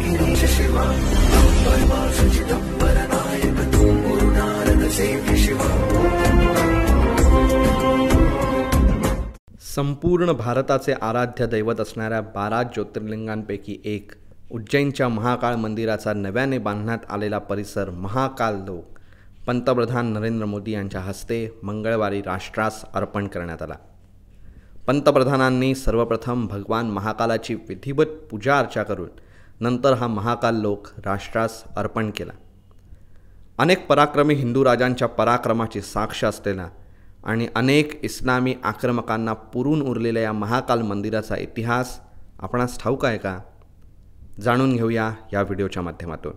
गिरीश संपूर्ण भारताचे आराध्य दैवत असणाऱ्या बारा ज्योतिर्लिंगांपैकी एक उज्जैनच्या महाकाळ मंदिराचा नव्याने बांधण्यात आलेला परिसर महाकाल लोक पंतप्रधान नरेंद्र मोदी यांच्या हस्ते मंगळवारी राष्ट्रास अर्पण करण्यात आला पंतप्रधानांनी सर्वप्रथम भगवान महाकालाची विधिवत पूजा अर्चा करून नंतर हा महाकाल लोक राष्ट्रास अर्पण केला अनेक पराक्रमी हिंदू राजांच्या पराक्रमाची साक्ष असलेला आणि अनेक इस्लामी आक्रमकांना पुरून उरलेल्या या महाकाल मंदिराचा इतिहास आपणास ठाऊक आहे का जाणून घेऊया या व्हिडिओच्या माध्यमातून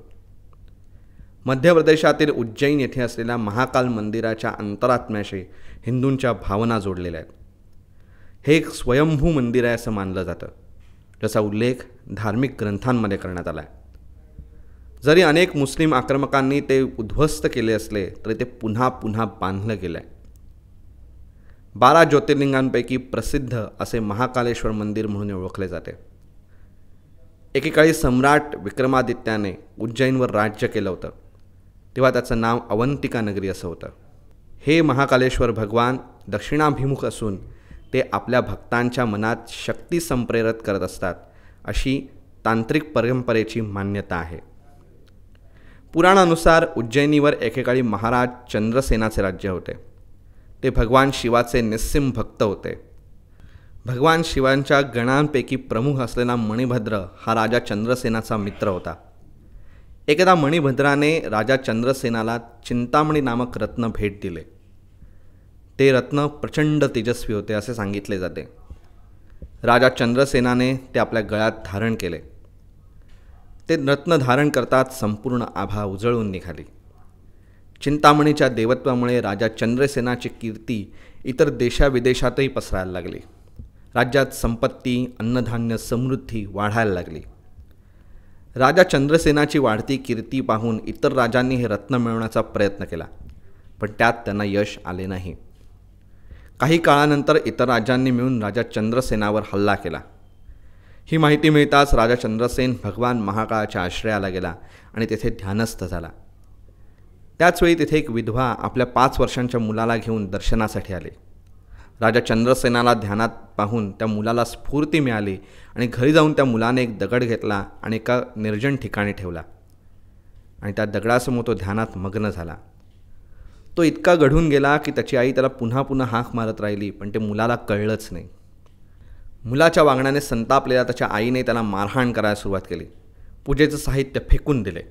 मध्य प्रदेशातील उज्जैन येथे असलेल्या महाकाल मंदिराच्या अंतरात्म्याशी हिंदूंच्या भावना जोडलेल्या आहेत हे एक स्वयंभू मंदिर आहे असं मानलं जातं ज्याचा उल्लेख धार्मिक ग्रंथांमध्ये करण्यात आला आहे जरी अनेक मुस्लिम आक्रमकांनी ते उद्ध्वस्त केले असले तरी ते पुन्हा पुन्हा बांधलं गेलं आहे बारा ज्योतिर्लिंगांपैकी प्रसिद्ध असे महाकालेश्वर मंदिर म्हणून ओळखले जाते एकेकाळी सम्राट विक्रमादित्याने उज्जैनवर राज्य केलं होतं तेव्हा त्याचं नाव अवंतिका नगरी असं होतं हे महाकालेश्वर भगवान दक्षिणाभिमुख असून ते आपल्या भक्तांच्या मनात शक्ती संप्रेरित करत असतात अशी तांत्रिक परंपरेची मान्यता आहे पुराणानुसार उज्जैनीवर एकेकाळी महाराज चंद्रसेनाचे राज्य होते ते भगवान शिवाचे निस्सिम भक्त होते भगवान शिवांच्या गणांपैकी प्रमुख असलेला मणिभद्र हा राजा चंद्रसेनाचा मित्र होता एकदा मणिभद्राने राजा चंद्रसेनाला चिंतामणी नामक रत्न भेट दिले ते रत्न प्रचंड तेजस्वी होते असे सांगितले जाते राजा चंद्रसेनाने ते आपल्या गळ्यात धारण केले ते रत्न धारण करतात संपूर्ण आभा उजळून निघाली चिंतामणीच्या देवत्वामुळे राजा चंद्रसेनाची कीर्ती इतर देशाविदेशातही पसरायला लागली राज्यात संपत्ती अन्नधान्य समृद्धी वाढायला लागली राजा चंद्रसेनाची वाढती कीर्ती पाहून इतर राजांनी हे रत्न मिळवण्याचा प्रयत्न केला पण त्यात त्यांना यश आले नाही काही काळानंतर इतर राज्यांनी मिळून राजा चंद्रसेनावर हल्ला केला ही माहिती मिळताच राजा चंद्रसेन भगवान महाकाळाच्या आश्रयाला गेला आणि तेथे ध्यानस्थ झाला त्याचवेळी तिथे एक विधवा आपल्या पाच वर्षांच्या मुलाला घेऊन दर्शनासाठी आले राजा चंद्रसेनाला ध्यानात पाहून त्या मुलाला स्फूर्ती मिळाली आणि घरी जाऊन त्या मुलाने एक दगड घेतला आणि एका निर्जन ठिकाणी ठेवला आणि त्या दगडासमोर तो ध्यानात मग्न झाला तो इतका घडून गेला की त्याची आई त्याला पुन्हा पुन्हा हाक मारत राहिली पण ते मुलाला कळलंच नाही मुलाच्या वागण्याने संतापलेल्या त्याच्या आईने त्याला मारहाण करायला सुरुवात केली पूजेचं साहित्य फेकून दिले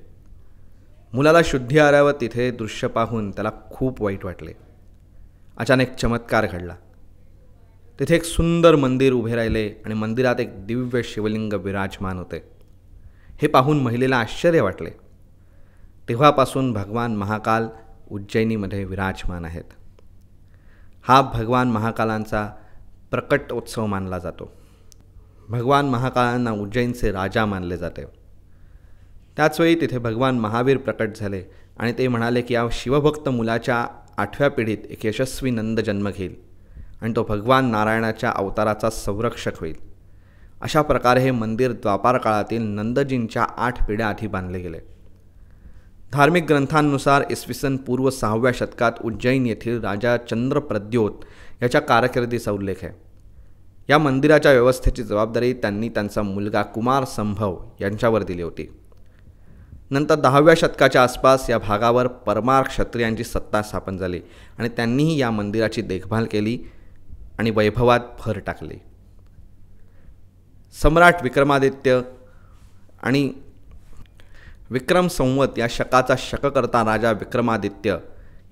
मुलाला शुद्धी आल्यावर तिथे दृश्य पाहून त्याला खूप वाईट वाटले अचानक चमत्कार घडला तिथे एक सुंदर मंदिर उभे राहिले आणि मंदिरात एक दिव्य शिवलिंग विराजमान होते हे पाहून महिलेला आश्चर्य वाटले तेव्हापासून भगवान महाकाल उज्जैनीमध्ये विराजमान आहेत हा भगवान महाकालांचा प्रकट उत्सव मानला जातो भगवान महाकाळांना उज्जैनचे राजा मानले जाते त्याचवेळी तिथे भगवान महावीर प्रकट झाले आणि ते म्हणाले की या शिवभक्त मुलाच्या आठव्या पिढीत एक यशस्वी नंद जन्म घेईल आणि तो भगवान नारायणाच्या अवताराचा संरक्षक होईल अशा प्रकारे हे मंदिर द्वापार काळातील नंदजींच्या आठ पिढ्या आधी बांधले गेले धार्मिक ग्रंथांनुसार इसवी सन पूर्व सहाव्या शतकात उज्जैन येथील राजा चंद्रप्रद्योत याच्या कारकिर्दीचा उल्लेख आहे या मंदिराच्या व्यवस्थेची जबाबदारी त्यांनी त्यांचा मुलगा कुमार संभव यांच्यावर दिली होती नंतर दहाव्या शतकाच्या आसपास या भागावर परमार क्षत्रियांची सत्ता स्थापन झाली आणि त्यांनीही या मंदिराची देखभाल केली आणि वैभवात भर टाकली सम्राट विक्रमादित्य आणि विक्रम संवत या शकाचा शककर्ता राजा विक्रमादित्य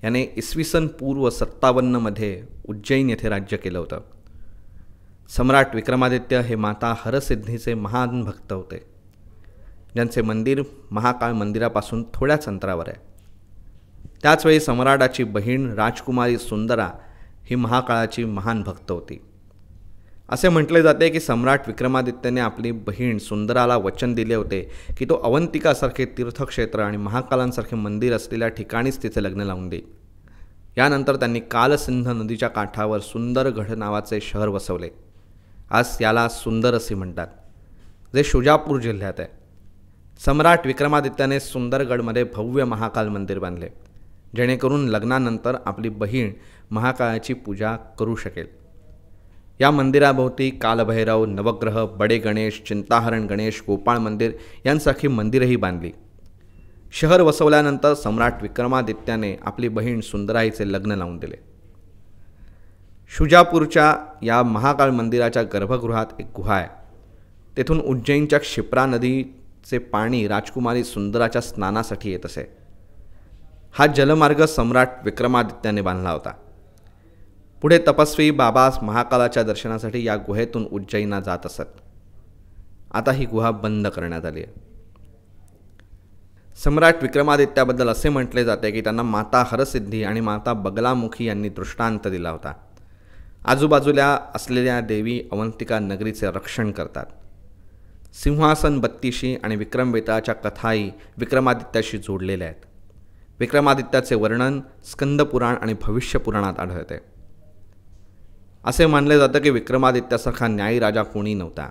याने इसवी सन पूर्व सत्तावन्नमध्ये उज्जैन येथे राज्य केलं होतं सम्राट विक्रमादित्य हे माता हरसिद्धीचे महान भक्त होते ज्यांचे मंदिर महाकाळ मंदिरापासून थोड्याच अंतरावर आहे त्याचवेळी सम्राटाची बहीण राजकुमारी सुंदरा ही महाकाळाची महान भक्त होती असे म्हटले जाते की सम्राट विक्रमादित्याने आपली बहीण सुंदराला वचन दिले होते की तो अवंतिकासारखे तीर्थक्षेत्र आणि महाकालांसारखे मंदिर असलेल्या ठिकाणीच तिचे लग्न लावून दे यानंतर त्यांनी कालसिंध नदीच्या काठावर सुंदरगढ नावाचे शहर वसवले आज याला सुंदर असे म्हणतात जे शुजापूर जिल्ह्यात आहे सम्राट विक्रमादित्याने सुंदरगडमध्ये भव्य महाकाल मंदिर बांधले जेणेकरून लग्नानंतर आपली बहीण महाकाळाची पूजा करू शकेल या मंदिराभोवती कालभैरव नवग्रह बडे गणेश चिंताहरण गणेश गोपाळ मंदिर यांसारखी मंदिरंही बांधली शहर वसवल्यानंतर सम्राट विक्रमादित्याने आपली बहीण सुंदराईचे लग्न लावून दिले शुजापूरच्या या महाकाळ मंदिराच्या गर्भगृहात एक गुहा आहे तेथून उज्जैनच्या क्षिप्रा नदीचे पाणी राजकुमारी सुंदराच्या स्नानासाठी येत असे हा जलमार्ग सम्राट विक्रमादित्याने बांधला होता पुढे तपस्वी बाबास महाकालाच्या दर्शनासाठी या गुहेतून उज्जैना जात असत आता ही गुहा बंद करण्यात आली आहे सम्राट विक्रमादित्याबद्दल असे म्हटले जाते की त्यांना माता हरसिद्धी आणि माता बगलामुखी यांनी दृष्टांत दिला होता आजूबाजूला असलेल्या देवी अवंतिका नगरीचे रक्षण करतात सिंहासन बत्तीशी आणि विक्रमवेताच्या कथाही विक्रमादित्याशी जोडलेल्या आहेत विक्रमादित्याचे वर्णन स्कंदपुराण आणि भविष्यपुराणात आढळते असे मानले जातं की विक्रमादित्यासारखा न्यायी राजा कोणी नव्हता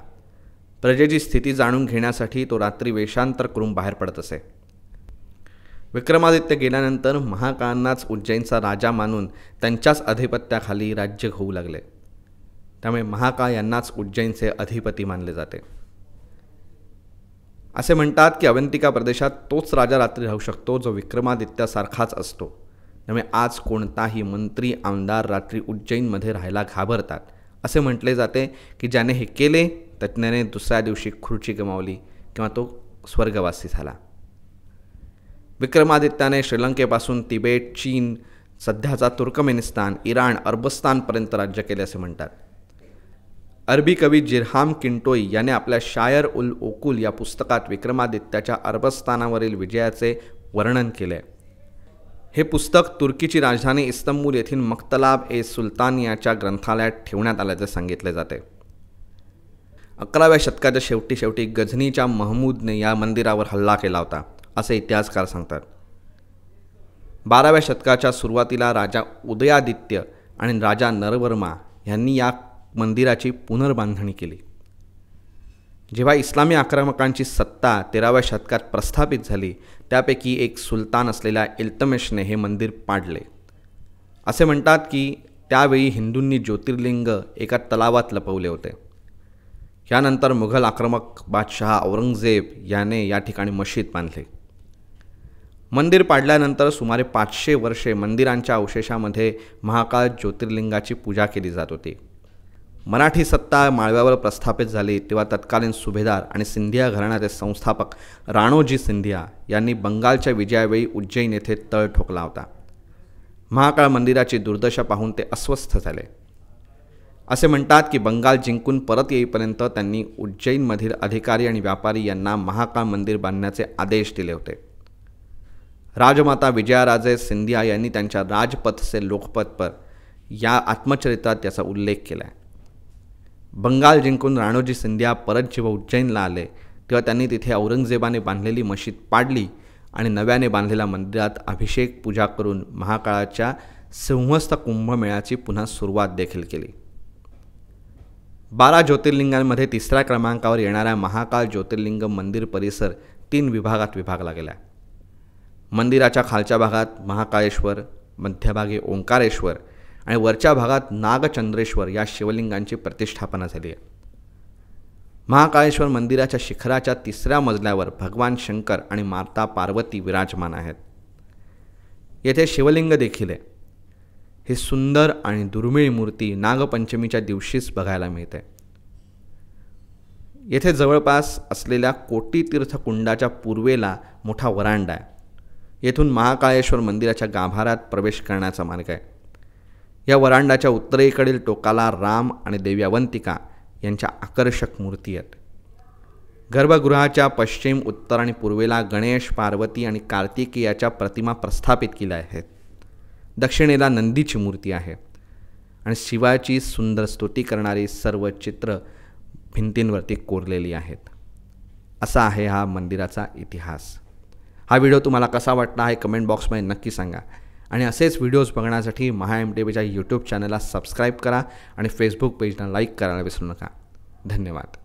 प्रजेची स्थिती जाणून घेण्यासाठी तो रात्री वेशांतर करून बाहेर पडत असे विक्रमादित्य गेल्यानंतर महाकाळांनाच उज्जैनचा राजा मानून त्यांच्याच अधिपत्याखाली राज्य होऊ लागले त्यामुळे महाकाळ यांनाच उज्जैनचे अधिपती मानले जाते असे म्हणतात की अवंतिका प्रदेशात तोच राजा रात्री राहू शकतो जो विक्रमादित्यासारखाच असतो त्यामुळे आज कोणताही मंत्री आमदार रात्री उज्जैनमध्ये राहायला घाबरतात असे म्हटले जाते की ज्याने हे केले त्याने दुसऱ्या दिवशी खुर्ची गमावली किंवा तो स्वर्गवासी झाला विक्रमादित्याने श्रीलंकेपासून तिबेट चीन सध्याचा तुर्कमेनिस्तान इराण अरबस्तानपर्यंत राज्य केले असे म्हणतात अरबी कवी जिरहाम किंटोई याने आपल्या शायर उल ओकुल या पुस्तकात विक्रमादित्याच्या अरबस्तानावरील विजयाचे वर्णन केले आहे हे पुस्तक तुर्कीची राजधानी इस्तंबूल येथील मक्तलाब ए सुलतान याच्या ग्रंथालयात ठेवण्यात आल्याचे सांगितले जाते अकराव्या शतकाच्या शेवटी शेवटी गझनीच्या महमूदने या मंदिरावर हल्ला केला होता असे इतिहासकार सांगतात बाराव्या शतकाच्या सुरुवातीला राजा उदयादित्य आणि राजा नरवर्मा यांनी या मंदिराची पुनर्बांधणी केली जेव्हा इस्लामी आक्रमकांची सत्ता तेराव्या शतकात प्रस्थापित झाली त्यापैकी एक सुलतान असलेल्या इल्तमेशने हे मंदिर पाडले असे म्हणतात की त्यावेळी हिंदूंनी ज्योतिर्लिंग एका तलावात लपवले होते यानंतर मुघल आक्रमक बादशहा औरंगजेब याने या ठिकाणी मशीद बांधले मंदिर पाडल्यानंतर सुमारे पाचशे वर्षे मंदिरांच्या अवशेषामध्ये महाकाळ ज्योतिर्लिंगाची पूजा केली जात होती मराठी सत्ता माळव्यावर प्रस्थापित झाली तेव्हा तत्कालीन सुभेदार आणि सिंधिया घराण्याचे संस्थापक राणोजी सिंधिया यांनी बंगालच्या विजयावेळी उज्जैन येथे तळ ठोकला होता महाकाळ मंदिराची दुर्दशा पाहून ते अस्वस्थ झाले असे म्हणतात की बंगाल जिंकून परत येईपर्यंत त्यांनी उज्जैनमधील अधिकारी आणि व्यापारी यांना महाकाळ मंदिर बांधण्याचे आदेश दिले होते राजमाता विजयाराजे सिंधिया यांनी त्यांच्या राजपथचे से लोकपथ पर या आत्मचरित्रात त्याचा उल्लेख केला आहे बंगाल जिंकून राणोजी सिंधिया परत जेव्हा उज्जैनला आले तेव्हा त्यांनी तिथे औरंगजेबाने बांधलेली मशीद पाडली आणि नव्याने बांधलेल्या मंदिरात अभिषेक पूजा करून महाकाळाच्या सिंहस्थ कुंभमेळ्याची पुन्हा सुरुवात देखील केली बारा ज्योतिर्लिंगांमध्ये तिसऱ्या क्रमांकावर येणाऱ्या महाकाळ ज्योतिर्लिंग मंदिर परिसर तीन विभागात विभागला गेला मंदिराच्या खालच्या भागात महाकाळेश्वर मध्यभागी ओंकारेश्वर आणि वरच्या भागात नागचंद्रेश्वर या शिवलिंगांची प्रतिष्ठापना झाली आहे महाकाळेश्वर मंदिराच्या शिखराच्या तिसऱ्या मजल्यावर भगवान शंकर आणि माता पार्वती विराजमान आहेत येथे शिवलिंग देखील आहे ही सुंदर आणि दुर्मिळ मूर्ती नागपंचमीच्या दिवशीच बघायला मिळते येथे जवळपास असलेल्या कोटीतीर्थकुंडाच्या कुंडाच्या पूर्वेला मोठा वरांडा आहे येथून महाकाळेश्वर मंदिराच्या गाभारात प्रवेश करण्याचा मार्ग आहे या वरांडाच्या उत्तरेकडील टोकाला राम आणि देवी अवंतिका यांच्या आकर्षक मूर्ती आहेत गर्भगृहाच्या पश्चिम उत्तर आणि पूर्वेला गणेश पार्वती आणि कार्तिकेयाच्या प्रतिमा प्रस्थापित केल्या आहेत दक्षिणेला नंदीची मूर्ती आहे आणि शिवाची सुंदर स्तुती करणारी सर्व चित्र भिंतींवरती कोरलेली आहेत असा आहे हा मंदिराचा इतिहास हा व्हिडिओ तुम्हाला कसा वाटला हे कमेंट बॉक्समध्ये नक्की सांगा आणि असेच व्हिडिओज बघण्यासाठी महा एम टी व्हीच्या यूट्यूब चॅनलला सबस्क्राईब करा आणि फेसबुक पेजला लाईक करायला विसरू नका धन्यवाद